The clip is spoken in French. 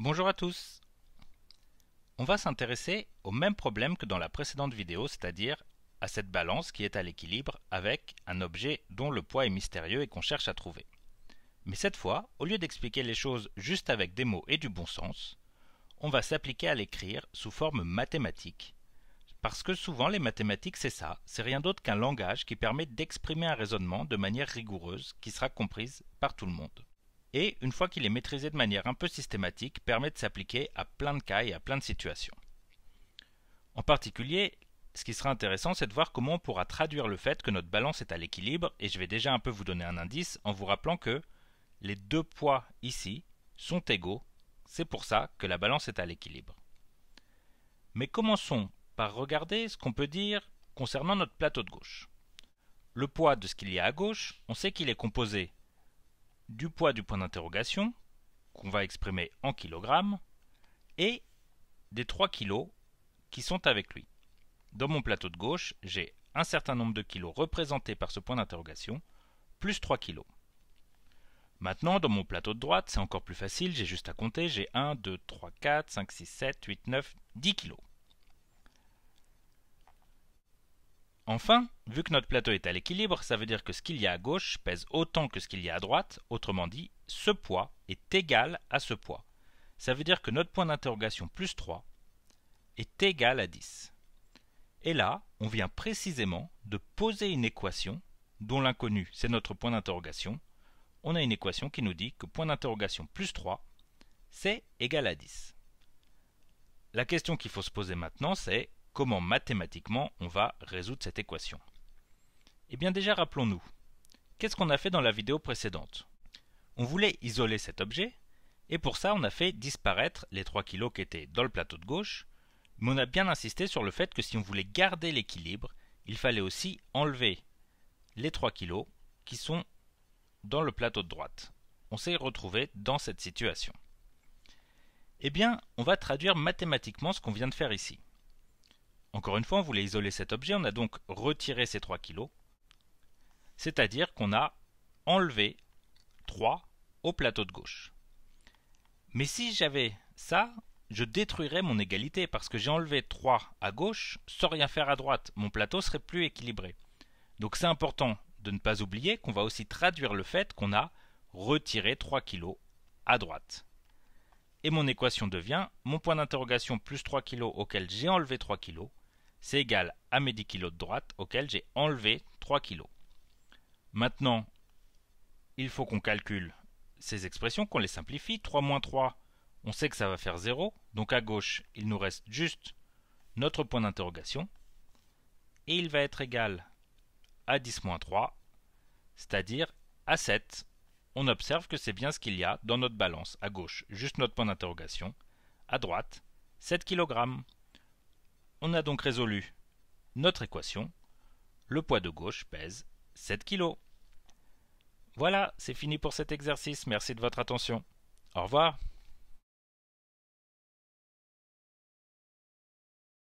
Bonjour à tous On va s'intéresser au même problème que dans la précédente vidéo, c'est-à-dire à cette balance qui est à l'équilibre avec un objet dont le poids est mystérieux et qu'on cherche à trouver. Mais cette fois, au lieu d'expliquer les choses juste avec des mots et du bon sens, on va s'appliquer à l'écrire sous forme mathématique. Parce que souvent les mathématiques c'est ça, c'est rien d'autre qu'un langage qui permet d'exprimer un raisonnement de manière rigoureuse qui sera comprise par tout le monde et, une fois qu'il est maîtrisé de manière un peu systématique, permet de s'appliquer à plein de cas et à plein de situations. En particulier, ce qui sera intéressant, c'est de voir comment on pourra traduire le fait que notre balance est à l'équilibre, et je vais déjà un peu vous donner un indice en vous rappelant que les deux poids ici sont égaux, c'est pour ça que la balance est à l'équilibre. Mais commençons par regarder ce qu'on peut dire concernant notre plateau de gauche. Le poids de ce qu'il y a à gauche, on sait qu'il est composé du poids du point d'interrogation, qu'on va exprimer en kilogrammes, et des 3 kilos qui sont avec lui. Dans mon plateau de gauche, j'ai un certain nombre de kilos représentés par ce point d'interrogation, plus 3 kilos. Maintenant, dans mon plateau de droite, c'est encore plus facile, j'ai juste à compter, j'ai 1, 2, 3, 4, 5, 6, 7, 8, 9, 10 kilos. Enfin, vu que notre plateau est à l'équilibre, ça veut dire que ce qu'il y a à gauche pèse autant que ce qu'il y a à droite, autrement dit, ce poids est égal à ce poids. Ça veut dire que notre point d'interrogation plus 3 est égal à 10. Et là, on vient précisément de poser une équation dont l'inconnu c'est notre point d'interrogation. On a une équation qui nous dit que point d'interrogation plus 3 c'est égal à 10. La question qu'il faut se poser maintenant c'est comment mathématiquement on va résoudre cette équation. Eh bien déjà rappelons-nous, qu'est-ce qu'on a fait dans la vidéo précédente On voulait isoler cet objet, et pour ça on a fait disparaître les 3 kilos qui étaient dans le plateau de gauche, mais on a bien insisté sur le fait que si on voulait garder l'équilibre, il fallait aussi enlever les 3 kilos qui sont dans le plateau de droite. On s'est retrouvé dans cette situation. Eh bien, on va traduire mathématiquement ce qu'on vient de faire ici. Encore une fois, on voulait isoler cet objet, on a donc retiré ces 3 kg, c'est-à-dire qu'on a enlevé 3 au plateau de gauche. Mais si j'avais ça, je détruirais mon égalité parce que j'ai enlevé 3 à gauche sans rien faire à droite. Mon plateau serait plus équilibré. Donc c'est important de ne pas oublier qu'on va aussi traduire le fait qu'on a retiré 3 kg à droite. Et mon équation devient mon point d'interrogation plus 3 kg auquel j'ai enlevé 3 kg c'est égal à mes 10 kg de droite auquel j'ai enlevé 3 kg. Maintenant, il faut qu'on calcule ces expressions, qu'on les simplifie. 3 moins 3, on sait que ça va faire 0. Donc à gauche, il nous reste juste notre point d'interrogation. Et il va être égal à 10 moins 3, c'est-à-dire à 7. On observe que c'est bien ce qu'il y a dans notre balance. À gauche, juste notre point d'interrogation. À droite, 7 kg. On a donc résolu notre équation. Le poids de gauche pèse 7 kg. Voilà, c'est fini pour cet exercice. Merci de votre attention. Au revoir.